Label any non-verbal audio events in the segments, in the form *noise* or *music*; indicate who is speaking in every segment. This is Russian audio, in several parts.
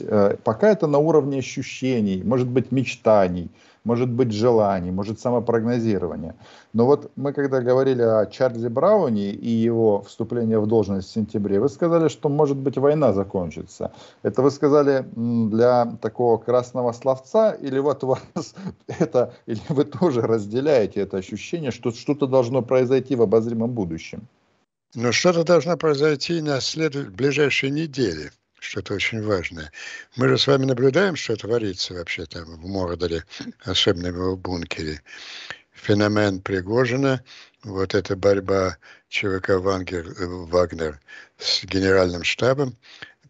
Speaker 1: Э, пока это на уровне ощущений, может быть, мечтаний, может быть, желаний, может, самопрогнозирования. Но вот мы когда говорили о Чарли Брауне и его вступлении в должность в сентябре, вы сказали, что, может быть, война закончится. Это вы сказали для такого красного словца, или вот у вас *laughs* это, или вы тоже разделяете это ощущение, что что-то должно произойти в обозримом будущем? Но ну, что-то должно произойти на след... ближайшей неделе – что-то очень важное. Мы же с вами наблюдаем, что творится вообще там в Мордоре, особенно в его бункере. Феномен Пригожина, вот эта борьба ЧВК Вангер, э, Вагнер с генеральным штабом.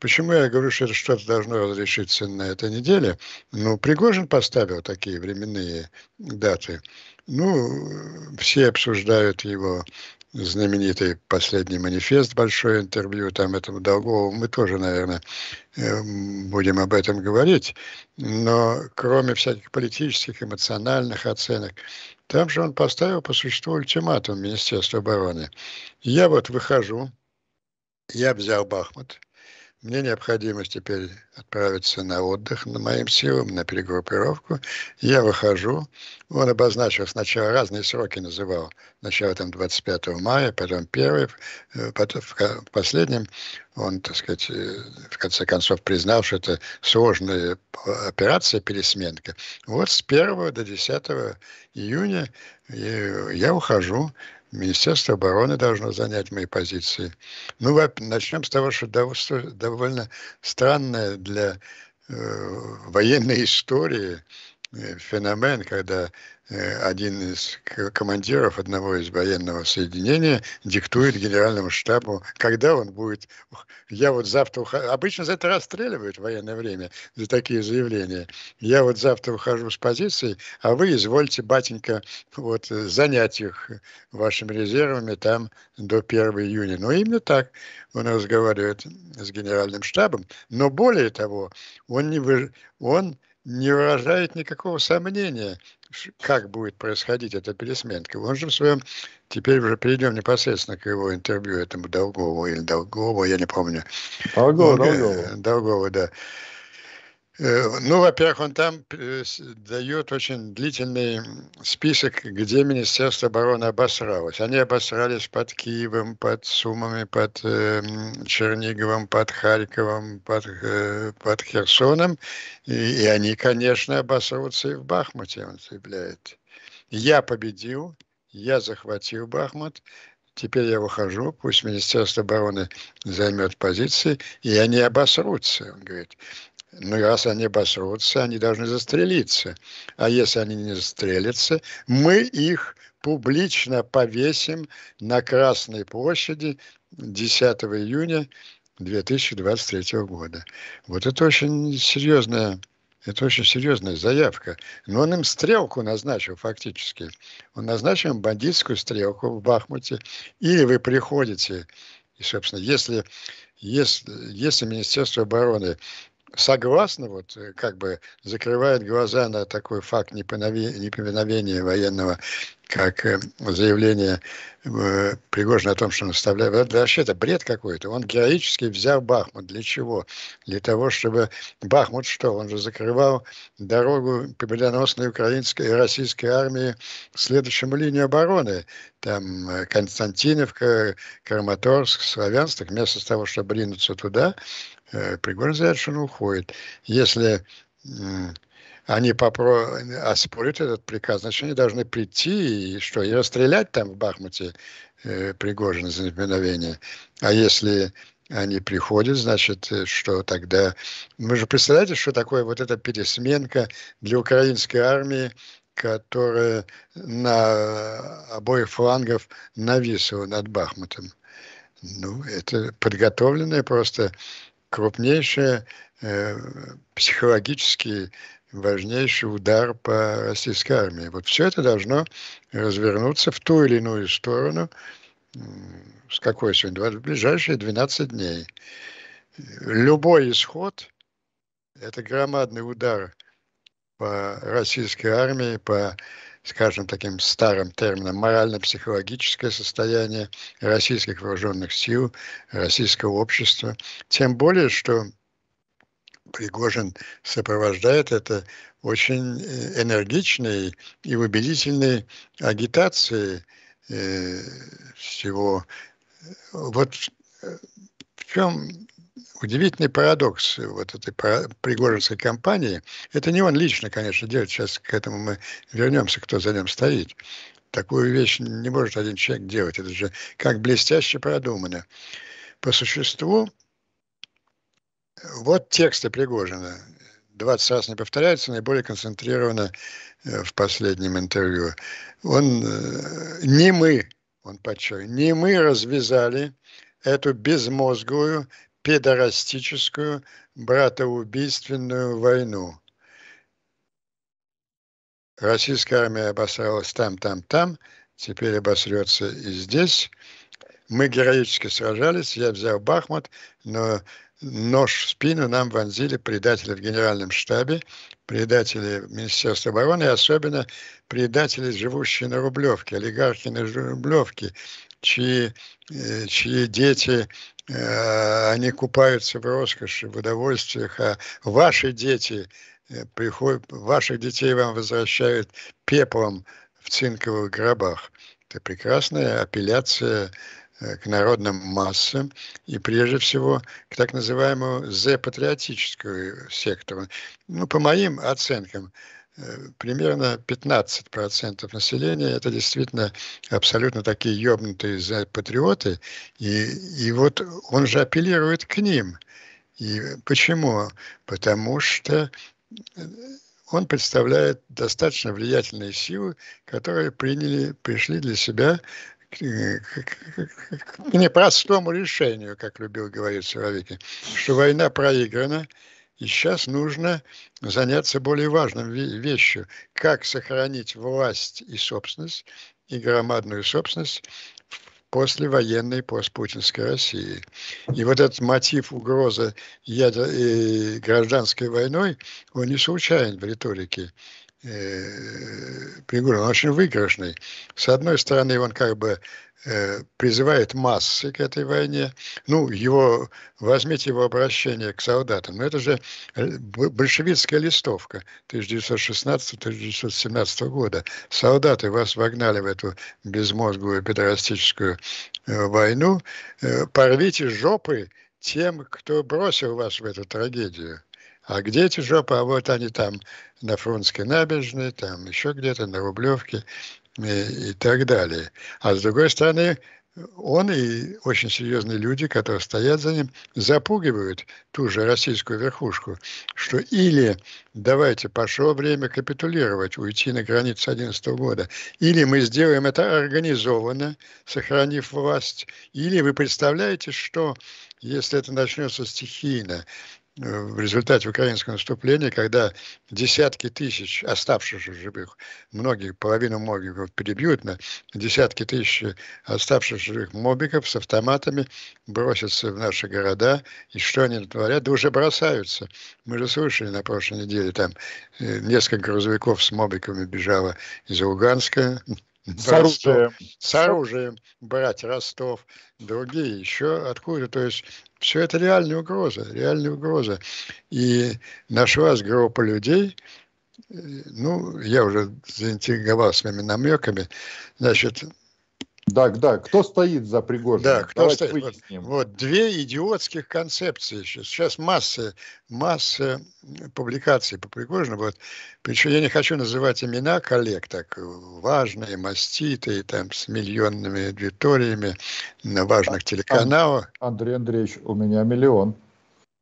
Speaker 1: Почему я говорю, что это что-то должно разрешиться на этой неделе? Ну, Пригожин поставил такие временные даты. Ну, все обсуждают его знаменитый последний манифест, большое интервью там этому Долгову, мы тоже, наверное, э, будем об этом говорить, но кроме всяких политических, эмоциональных оценок, там же он поставил по существу ультиматум Министерства обороны. Я вот выхожу, я взял Бахмут – мне необходимо теперь отправиться на отдых на моим силам, на перегруппировку. Я выхожу. Он обозначил сначала разные сроки называл. Сначала там 25 мая, потом первый, э, потом в последнем он, так сказать, э, в конце концов признал, что это сложная операция пересменка. Вот с 1 до 10 июня э, я ухожу Министерство обороны должно занять мои позиции. Ну, начнем с того, что довольно странное для э, военной истории э, феномен, когда Э, один из командиров одного из военного соединения диктует генеральному штабу, когда он будет... Я вот завтра ухожу... Обычно за это расстреливают в военное время, за такие заявления. Я вот завтра ухожу с позиции, а вы извольте, батенька, вот э, занять их вашими резервами там до 1 июня. Но ну, именно так он разговаривает с генеральным штабом. Но более того, он не... Вы... Он не выражает никакого сомнения, как будет происходить эта пересменка. Он же в своем, теперь уже перейдем непосредственно к его интервью этому Долгову или Долгову, я не помню. Долгова, э, Долгова. Долгова, да. Э, ну, во-первых, он там э, дает очень длительный список, где Министерство обороны обосралось. Они обосрались под Киевом, под Сумами, под э, Черниговым, под Харьковом, под, э, под Херсоном. И, и они, конечно, обосрутся и в Бахмуте, он заявляет. Я победил, я захватил Бахмут, теперь я выхожу, пусть Министерство обороны займет позиции, и они обосрутся, он говорит. Но ну, раз они обосрутся, они должны застрелиться. А если они не застрелятся, мы их публично повесим на Красной площади 10 июня 2023 года. Вот это очень серьезная это очень серьезная заявка. Но он им стрелку назначил фактически. Он назначил им бандитскую стрелку в Бахмуте. Или вы приходите, и, собственно, если, если, если Министерство обороны согласно, вот э, как бы закрывает глаза на такой факт неповиновения военного, как э, заявление э, Пригожина о том, что он вставляет. Это вообще это бред какой-то. Он героически взял Бахмут. Для чего? Для того, чтобы... Бахмут что? Он же закрывал дорогу победоносной украинской и российской армии следующему линию обороны. Там Константиновка, Краматорск, Славянск. Вместо того, чтобы ринуться туда, Э, Пригожин заявляет, что он уходит. Если э, они попро... оспорят этот приказ, значит, они должны прийти и что, и расстрелять там в Бахмуте э, Пригожина за мгновение. А если они приходят, значит, э, что тогда... Вы же представляете, что такое вот эта пересменка для украинской армии, которая на обоих флангов нависла над Бахмутом. Ну, это подготовленная просто крупнейший э, психологический важнейший удар по российской армии. Вот все это должно развернуться в ту или иную сторону, с какой сегодня, в ближайшие 12 дней. Любой исход – это громадный удар по российской армии, по скажем таким старым термином, морально-психологическое состояние российских вооруженных сил, российского общества. Тем более, что Пригожин сопровождает это очень э, энергичной и убедительной агитацией э, всего. Вот э, в чем удивительный парадокс вот этой пригожинской кампании. Это не он лично, конечно, делает. Сейчас к этому мы вернемся, кто за ним стоит. Такую вещь не может один человек делать. Это же как блестяще продумано. По существу, вот тексты Пригожина. 20 раз не повторяются, наиболее концентрировано э, в последнем интервью. Он, э, не мы, он подчеркивает, не мы развязали эту безмозглую, педорастическую братоубийственную войну. Российская армия обосралась там, там, там, теперь обосрется и здесь. Мы героически сражались, я взял Бахмут, но нож в спину нам вонзили предатели в генеральном штабе, предатели Министерства обороны, и особенно предатели, живущие на Рублевке, олигархи на Рублевке, чьи, э, чьи дети Э, они купаются в роскоши, в удовольствиях, а ваши дети э, приходят, ваших детей вам возвращают пеплом в цинковых гробах. Это прекрасная апелляция э, к народным массам и прежде всего к так называемому зепатриотическому сектору. Ну, по моим оценкам, Э, примерно 15% населения это действительно абсолютно такие ёбнутые патриоты. И, и вот он же апеллирует к ним. И почему? Потому что э, он представляет достаточно влиятельные силы, которые приняли, пришли для себя к э, непростому решению, как любил говорить Суровикин, что война проиграна, и сейчас нужно заняться более важным вещью, как сохранить власть и собственность, и громадную собственность послевоенной постпутинской России. И вот этот мотив угрозы ядер... Э, гражданской войной, он не случайен в риторике Пригожин, э, он очень выигрышный. С одной стороны, он как бы э, призывает массы к этой войне. Ну, его, возьмите его обращение к солдатам. Но это же э, большевистская листовка 1916-1917 года. Солдаты вас вогнали в эту безмозглую педрастическую войну. Порвите жопы тем, кто бросил вас в эту трагедию. А где эти жопы? А вот они там на Фрунзенской набережной, там еще где-то, на Рублевке и, э, и так далее. А с другой стороны, он и очень серьезные люди, которые стоят за ним, запугивают ту же российскую верхушку, что или давайте пошло время капитулировать, уйти на границу 2011 года, или мы сделаем это организованно, сохранив власть, или вы представляете, что если это начнется стихийно, Э, в результате украинского наступления, когда десятки тысяч оставшихся живых, многих, половину мобиков перебьют, на десятки тысяч оставшихся живых мобиков с автоматами бросятся в наши города, и что они творят? Да уже бросаются. Мы же слышали на прошлой неделе, там э, несколько грузовиков с мобиками бежало из Луганска, с оружием. С оружием брать Ростов, другие еще откуда. То есть все это реальная угроза, реальная угроза. И нашлась группа людей, э, ну, я уже заинтриговал своими намеками, значит, да, да, кто стоит за Пригожина? Да, кто Давайте стоит. Вот, вот две идиотских концепции. Сейчас, сейчас масса, масса публикаций по Пригожину. Вот, причем я не хочу называть имена коллег, так э, важные, маститые, там с миллионными аудиториями на важных телеканалах. Андрей Андреевич, у меня миллион.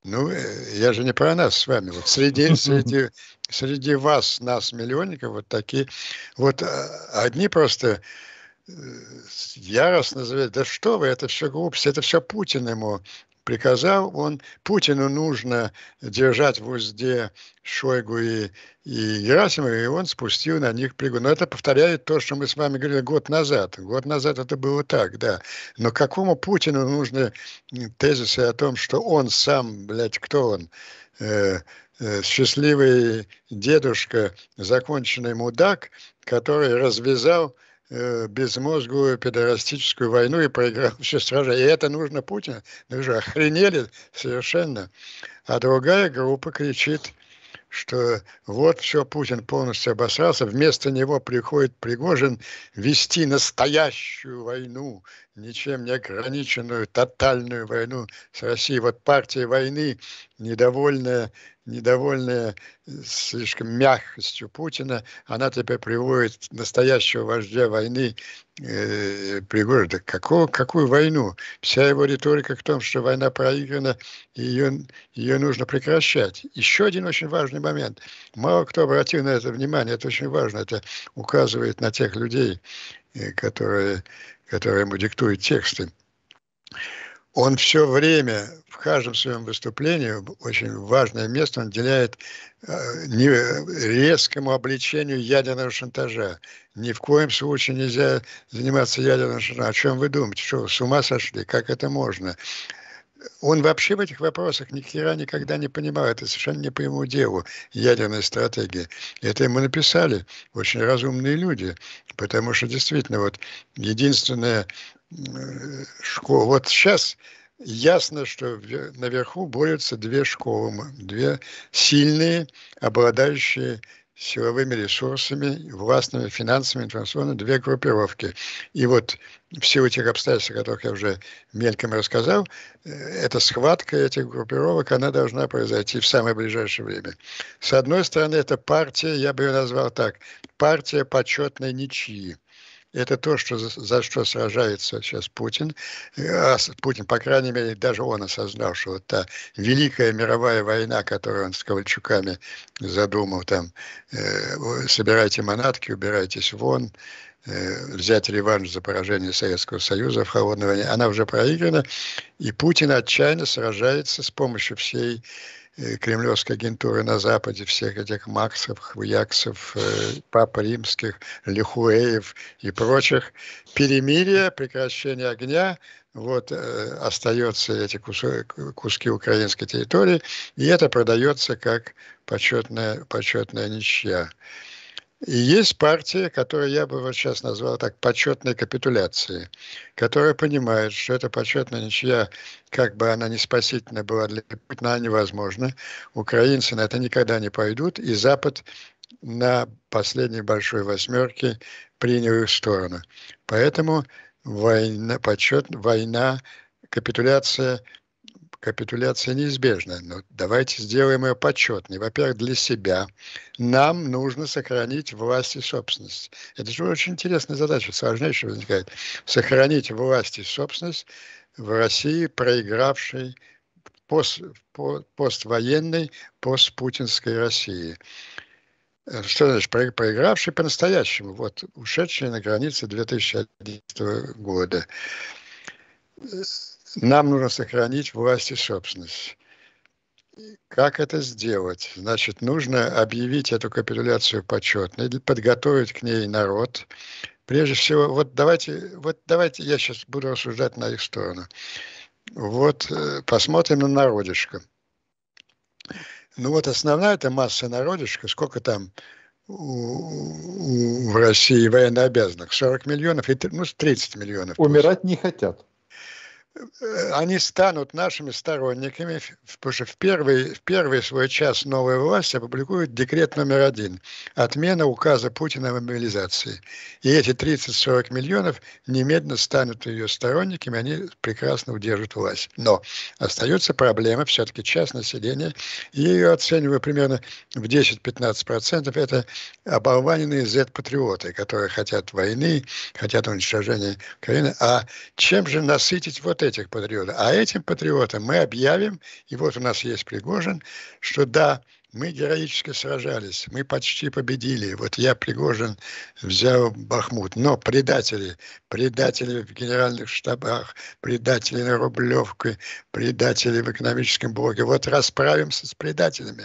Speaker 1: Ну, э, я же не про нас с вами. Вот среди, среди, среди вас, нас, миллионников, вот такие. Вот а, одни просто яростно заявляет, да что вы, это все глупость, это все Путин ему приказал. Он, Путину нужно держать в узде Шойгу и, и Герасимова, и он спустил на них пригон. Но это повторяет то, что мы с вами говорили год назад. Год назад это было так, да. Но какому Путину нужны тезисы о том, что он сам, блядь, кто он? Э, э счастливый дедушка, законченный мудак, который развязал безмозговую э, безмозглую педорастическую войну и проиграл все сражения. И это нужно Путину. Ну же, охренели совершенно. А другая группа кричит, что вот все, Путин полностью обосрался, вместо него приходит Пригожин вести настоящую войну, ничем не ограниченную, тотальную войну с Россией. Вот партия войны, недовольная недовольная э, слишком мягкостью Путина, она теперь приводит настоящего вождя войны э, Пригожина. какого, какую войну? Вся его риторика в том, что война проиграна, и ее, ее нужно прекращать. Еще один очень важный момент. Мало кто обратил на это внимание, это очень важно, это указывает на тех людей, э, которые, которые ему диктуют тексты он все время в каждом своем выступлении очень важное место он уделяет э, резкому обличению ядерного шантажа. Ни в коем случае нельзя заниматься ядерным шантажем. О чем вы думаете? Что, с ума сошли? Как это можно? Он вообще в этих вопросах ни хера никогда не понимал. Это совершенно не по ему делу, ядерная стратегия. Это ему написали очень разумные люди, потому что действительно вот единственное школ. Вот сейчас ясно, что наверху борются две школы, две сильные, обладающие силовыми ресурсами, властными финансами, информационными, две группировки. И вот в силу тех обстоятельств, о которых я уже мельком рассказал, э, эта схватка этих группировок, она должна произойти в самое ближайшее время. С одной стороны, это партия, я бы ее назвал так, партия почетной ничьи. Это то, что, за что сражается сейчас Путин. А, Путин, по крайней мере, даже он осознал, что вот та великая мировая война, которую он с Ковальчуками задумал, там, э, собирайте манатки, убирайтесь вон, э, взять реванш за поражение Советского Союза в холодной войне, она уже проиграна, и Путин отчаянно сражается с помощью всей Э, кремлевской агентуры на Западе, всех этих Максов, Хуяксов, э, Папа Римских, Лихуэев и прочих. Перемирие, прекращение огня, вот э, остаются эти кусы, куски украинской территории, и это продается как почетная, почетная ничья. И есть партия, которую я бы вот сейчас назвал так почетной капитуляцией, которая понимает, что эта почетная ничья, как бы она не спасительная была для Путина, невозможна. Украинцы на это никогда не пойдут, и Запад на последней большой восьмерке принял их сторону. Поэтому война, почет, война, капитуляция – капитуляция неизбежна, но давайте сделаем ее почетной. Во-первых, для себя. Нам нужно сохранить власть и собственность. Это же очень интересная задача, сложнейшая возникает. Сохранить власть и собственность в России, проигравшей пост, поствоенной, постпутинской России. Э, что значит про, проигравший по-настоящему? Вот ушедший на границе 2011 года э, нам нужно сохранить власть и собственность. Как это сделать? Значит, нужно объявить эту капитуляцию почетной, подготовить к ней народ. Прежде всего, вот давайте, вот давайте я сейчас буду рассуждать на их сторону. Вот э, посмотрим на народишко. Ну вот основная эта масса народишка, сколько там у, у, в России военнообязанных? 40 миллионов, и, ну 30 миллионов. Умирать пусть. не хотят они станут нашими сторонниками, потому что в первый, в первый свой час новая власть опубликует декрет номер один – отмена указа Путина о мобилизации. И эти 30-40 миллионов немедленно станут ее сторонниками, они прекрасно удержат власть. Но остается проблема, все-таки часть населения, я ее оцениваю примерно в 10-15%, это оболваненные Z-патриоты, которые хотят войны, хотят уничтожения Украины. А чем же насытить вот эти этих патриотов, а этим патриотам мы объявим, и вот у нас есть Пригожин, что да, мы героически сражались, мы почти победили. Вот я, Пригожин, взял Бахмут. Но предатели, предатели в генеральных штабах, предатели на Рублевке, предатели в экономическом блоке. Вот расправимся с предателями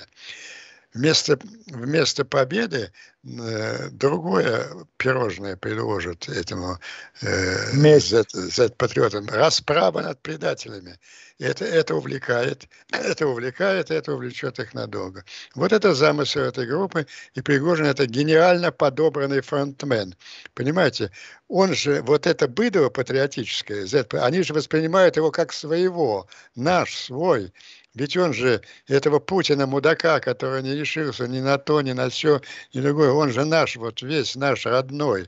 Speaker 1: вместо, вместо победы э, другое пирожное предложат этому э, Z-патриотам. Расправа над предателями. И это, это увлекает, *laughs* это увлекает, это увлечет их надолго. Вот это замысел этой группы, и Пригожин это гениально подобранный фронтмен. Понимаете, он же, вот это быдово патриотическое, Z, они же воспринимают его как своего, наш, свой. Ведь он же, этого Путина, мудака, который не решился ни на то, ни на все, ни другое, он же наш, вот весь наш родной.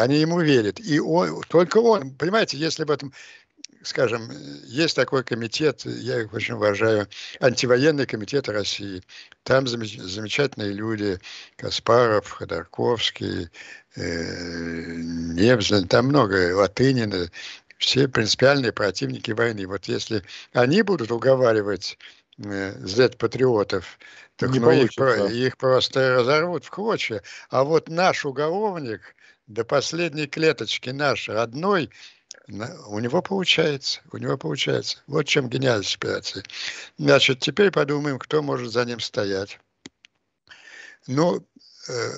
Speaker 1: Они ему верят. И он, только он, понимаете, если в этом, скажем, есть такой комитет, я их очень уважаю, антивоенный комитет России. Там замечательные люди, Каспаров, Ходорковский, э, Невзин, там много, Латынина, все принципиальные противники войны. Вот если они будут уговаривать Z-патриотов, э, так ну, их, их просто разорвут в клочья. А вот наш уголовник до последней клеточки наш родной, у него получается, у него получается. Вот чем гениальность операции. Значит, теперь подумаем, кто может за ним стоять. Ну, э,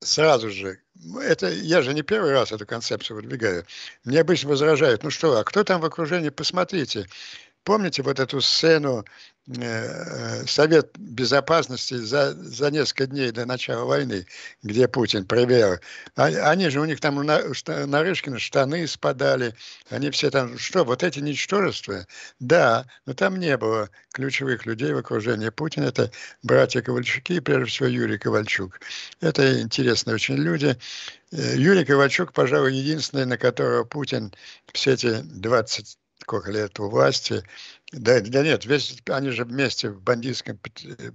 Speaker 1: сразу же ну, это я же не первый раз эту концепцию выдвигаю. Мне обычно возражают, ну что, а кто там в окружении, посмотрите. Помните вот эту сцену э, э, Совет Безопасности за, за несколько дней до начала войны, где Путин проверил. А, они же, у них там на, Нарышкина штаны спадали, они все там, что, вот эти ничтожества? Да, но там не было ключевых людей в окружении Путина. Это братья Ковальчуки и, прежде всего, Юрий Ковальчук. Это интересные очень люди. Э, Юрий Ковальчук, пожалуй, единственный, на которого Путин все эти 20 сколько лет у власти. Да, да нет, весь, они же вместе в бандитском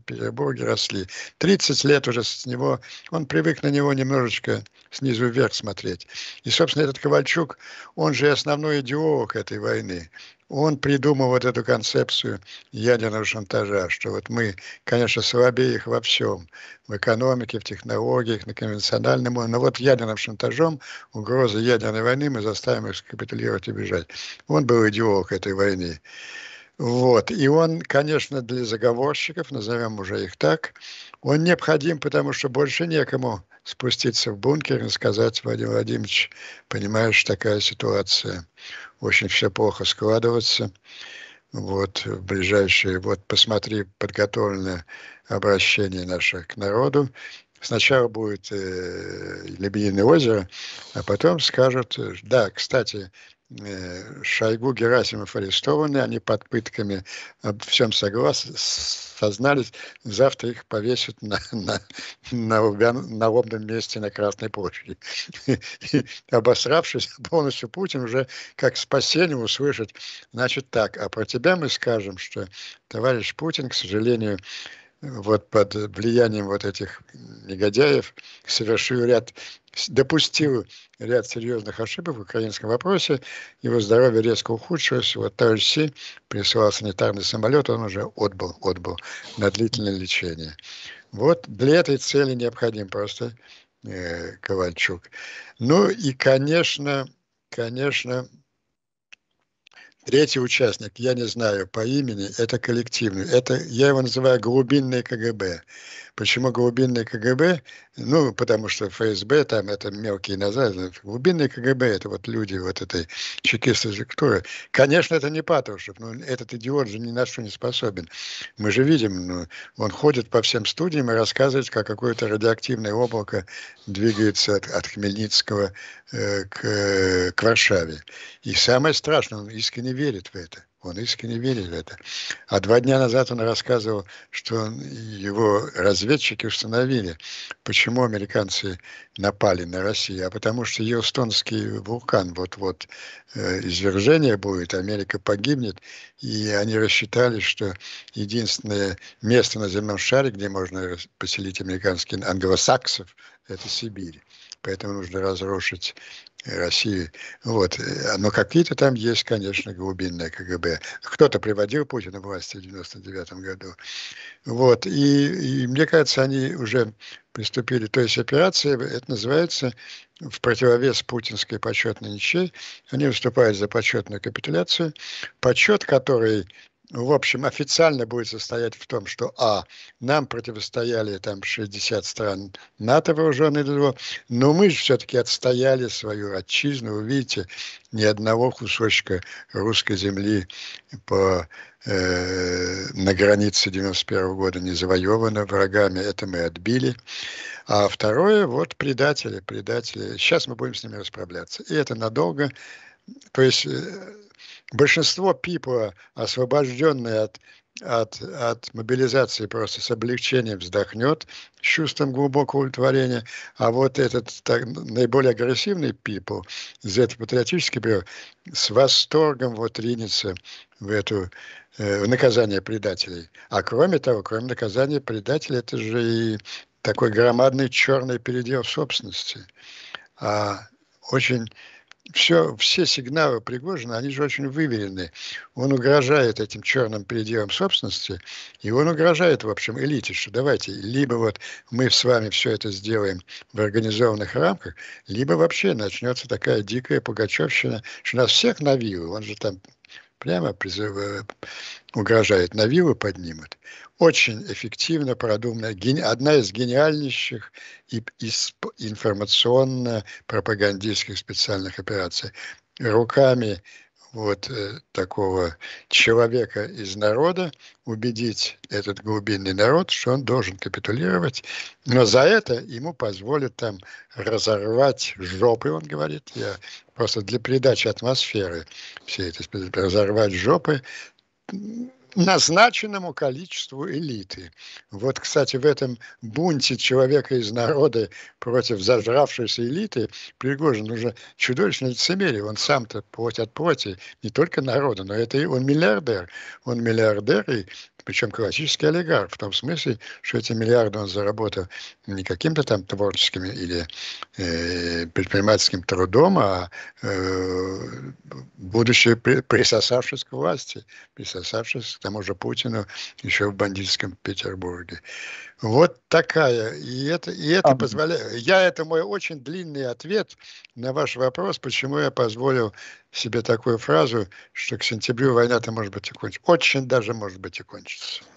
Speaker 1: Петербурге росли. 30 лет уже с него, он привык на него немножечко снизу вверх смотреть. И, собственно, этот Ковальчук, он же основной идеолог этой войны он придумал вот эту концепцию ядерного шантажа, что вот мы, конечно, слабее их во всем, в экономике, в технологиях, на конвенциональном уровне, но вот ядерным шантажом, угрозой ядерной войны мы заставим их капитулировать и бежать. Он был идеолог этой войны. Вот. И он, конечно, для заговорщиков, назовем уже их так, он необходим, потому что больше некому спуститься в бункер и сказать, Вадим Владимирович, понимаешь, такая ситуация, очень все плохо складывается, вот, в ближайшие, вот, посмотри подготовленное обращение наше к народу, сначала будет э, Лебединое озеро, а потом скажут, э, да, кстати, Э, Шойгу, Герасимов арестованы, они под пытками об э, всем согласны, сознались, завтра их повесят на, *laughs* на, на, Лубян, на лобном месте на Красной площади. *laughs* И, обосравшись *laughs* полностью, Путин уже как спасение услышит, значит так, а про тебя мы скажем, что товарищ Путин, к сожалению, вот под влиянием вот этих негодяев совершил ряд, допустил ряд серьезных ошибок в украинском вопросе, его здоровье резко ухудшилось, вот товарищ Си прислал санитарный самолет, он уже отбыл, отбыл на длительное лечение. Вот для этой цели необходим просто э, Ковальчук. Ну и, конечно, конечно, Третий участник, я не знаю по имени, это коллективный. Это, я его называю глубинный КГБ. Почему глубинный КГБ? Ну, потому что ФСБ там это мелкие назад. Глубинный КГБ это вот люди вот этой чекистской структуры. Конечно, это не Патрушев, но этот идиот же ни на что не способен. Мы же видим, ну, он ходит по всем студиям и рассказывает, как какое-то радиоактивное облако двигается от, от Хмельницкого э, к, э, к Варшаве. И самое страшное, он искренне верит в это. Он искренне верил в это. А два дня назад он рассказывал, что его разведчики установили, почему американцы напали на Россию. А потому что Йостонский вулкан вот-вот э, извержение будет, Америка погибнет. И они рассчитали, что единственное место на земном шаре, где можно поселить американских англосаксов, это Сибирь поэтому нужно разрушить э, Россию. Вот. Э, но какие-то там есть, конечно, глубинные КГБ. Кто-то приводил Путина в власти в 99 году. Вот. И, и мне кажется, они уже приступили. То есть операция, это называется, в противовес путинской почетной ничей, они выступают за почетную капитуляцию. Почет, который в общем, официально будет состоять в том, что, а, нам противостояли там 60 стран НАТО вооруженные но мы же все-таки отстояли свою отчизну. Вы видите, ни одного кусочка русской земли по, э, на границе 91 года не завоевано врагами, это мы отбили. А второе, вот предатели, предатели. Сейчас мы будем с ними расправляться. И это надолго. То есть э, большинство пипла, освобожденные от, от, от мобилизации, просто с облегчением вздохнет, с чувством глубокого удовлетворения, а вот этот так, наиболее агрессивный пипл, патриотический пипл, с восторгом вот ринется в эту э, в наказание предателей. А кроме того, кроме наказания предателей, это же и такой громадный черный передел собственности. А очень все, все сигналы Пригожина, они же очень выверены. Он угрожает этим черным пределам собственности, и он угрожает, в общем, элите, что давайте, либо вот мы с вами все это сделаем в организованных рамках, либо вообще начнется такая дикая пугачевщина, что нас всех на вилы. Он же там прямо призыв, э, угрожает, на вилы поднимут. Очень эффективно продуманная, одна из гениальнейших и, из информационно-пропагандистских специальных операций. Руками вот э, такого человека из народа, убедить этот глубинный народ, что он должен капитулировать, но за это ему позволят там разорвать жопы, он говорит, я просто для передачи атмосферы все это разорвать жопы назначенному количеству элиты. Вот, кстати, в этом бунте человека из народа против зажравшейся элиты Пригожин уже чудовищно лицемерие. Он сам-то плоть от плоти не только народа, но это и он миллиардер. Он миллиардер и причем классический олигарх, в том смысле, что эти миллиарды он заработал не каким-то там творческим или э, предпринимательским трудом, а э, будучи при, присосавшись к власти, присосавшись к тому же Путину еще в бандитском Петербурге. Вот такая. И это, и это а, позволяет... Я, это мой очень длинный ответ на ваш вопрос, почему я позволил себе такую фразу, что к сентябрю война-то может быть и кончится. Очень даже может быть и кончится.